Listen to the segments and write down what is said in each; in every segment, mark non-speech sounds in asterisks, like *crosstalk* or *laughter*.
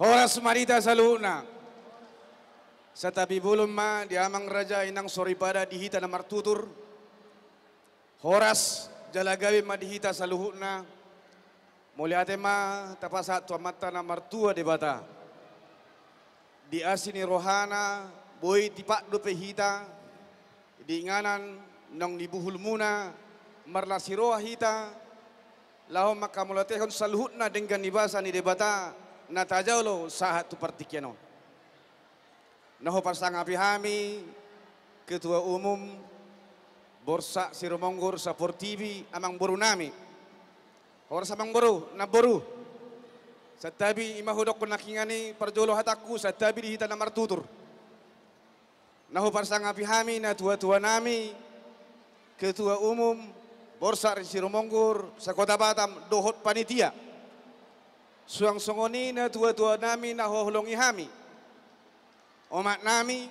Horas marita sa luna. Sa tabibulong ma, di amang raja inang soripada dihita na martutur. Horas jalagawi madihita sa luhut na. Mulyate ma, tapasat tua mata na martua di bata. Di asini rohana, boy tipak dope hita. Di nganan, nang dibuhul muna, marlasiroa hita. Lahom makamulatekon sa luhut na dengan nibasa ni debata. bata na tajawlo sahat tu pertikianon. Naho pasang api ketua umum, borsa siromonggur sapor TV amang boru nami. Hor samang boru, na boru. Satabi imahudok penakingani perjolo hataku, satabi dihita namar tutur. Naho pasang api hami, na tua-tua nami, ketua umum, borsa siromonggur, sakota batam, dohot panitia suang-songoni na tua-tua nami na hohulongi hami. Omat nami,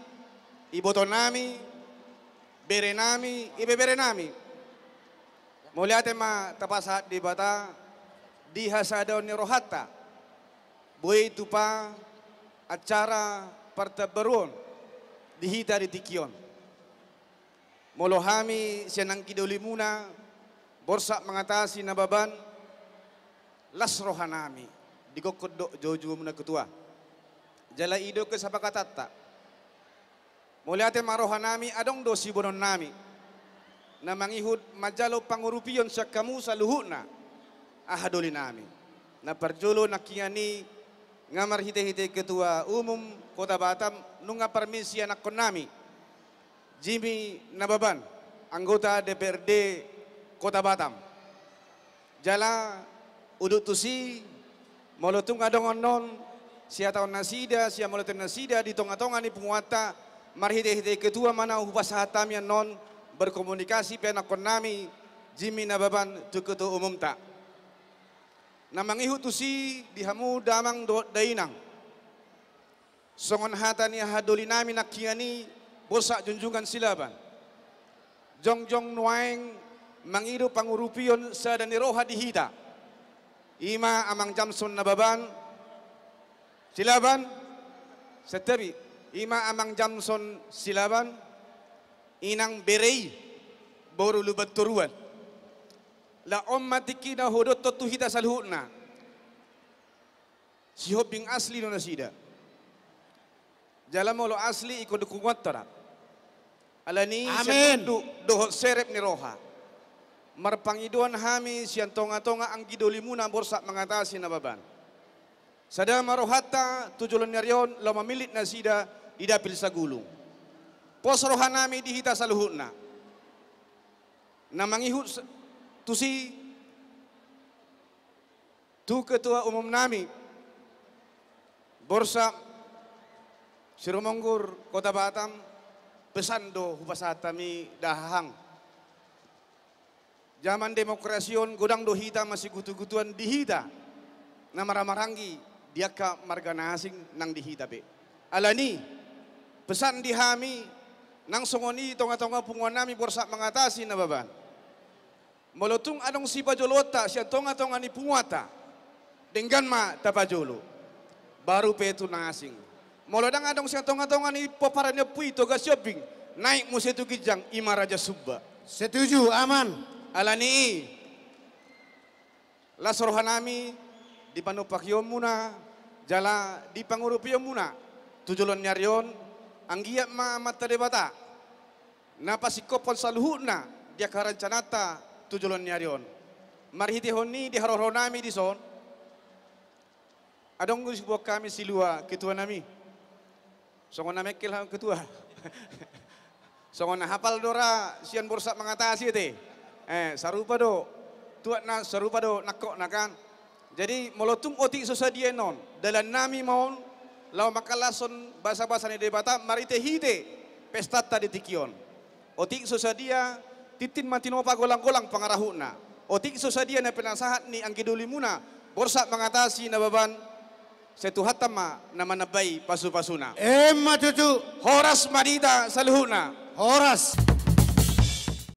iboto nami, bere nami, ibebere nami. Mulyate ma tapasat di bata di hasadon ni rohatta. Bui tupa acara perteberuan dihita di tikion. Molohami senang kidolimuna borsak mengatasi nababan lasrohanami digokodok joju mena ketua jala ido ke sapa katata muliate marohanami adong dosi bonon nami Namang mangihud majalo pangurupion sakamu saluhuna ahadolinami na perjolo nakiani ngamar hite-hite ketua umum kota Batam nunga permisi anak konami Jimmy Nababan anggota DPRD kota Batam jala udutusi. Molotung kadongon non sia tahun nasida sia molotung nasida di tonga-tonga ni penguata marhide-hide ketua mana hubas hatam yang non berkomunikasi penak konami Jimmy Nababan tu ketua umum tak. Namang ihu tu si dihamu damang do dainang. Songon hatani hadolinami nakiani bosak junjungan silaban. Jongjong nuaeng mangiru pangurupion sa dan roha dihita ima amang jamsun nababan silaban setabi ima amang jamsun silaban inang berei boru lubat turuan la ummatiki na hodot to tuhida salhuna si hobbing asli no nasida jalamolo asli ikut dukungat tara alani amin do serep ni roha marpangiduan hami sian tonga-tonga anggidolimuna borsak mengatasi nababan. Sada marohatta tujulan nyarion lama milik nasida idapil sagulung. Pos rohanami dihita saluhutna. Namangihut tusi tu ketua umum nami borsa Siromonggur Kota Batam pesando hupasatami dahang Zaman demokrasion godang dohita masih gutu-gutuan dihita. nama maranggi dia ka marga nasing nang dihita be. Alani pesan dihami nang songoni tonga-tonga punguan nami borsak mengatasi na baban. Molotung adong si bajolota siat tonga-tonga ni punguata. Dengan ma tapajolo. Baru petu nasing. Molodang adong siat tonga-tonga ni poparanya pui toga shopping. Naik musetu kijang imaraja subba. Setuju, aman alani la sorhanami di panupak yomuna jala di pangurup yomuna tujulon nyarion anggiat ma mata debata napasikopon saluhuna dia karancanata tujulon nyarion marhiti honi di di son adong gus buat kami silua ketua nami songon namekil ketua *laughs* songon hafal dora sian bursa mengatasi teh Eh, sarupa do. Tuat na sarupa do nakok na kan. Jadi molotum otik susah dia non. Dalam nami maun lau makalason bahasa-bahasa ni debata marite hide pesta tadi tikion. Otik susah dia titin matinopa golang-golang pengarahuna. Otik susah dia na penasahat ni muna borsak mengatasi nababan setu hatama nama nabai pasu-pasuna. Emma eh, tutu. Horas madida saluhuna. Horas.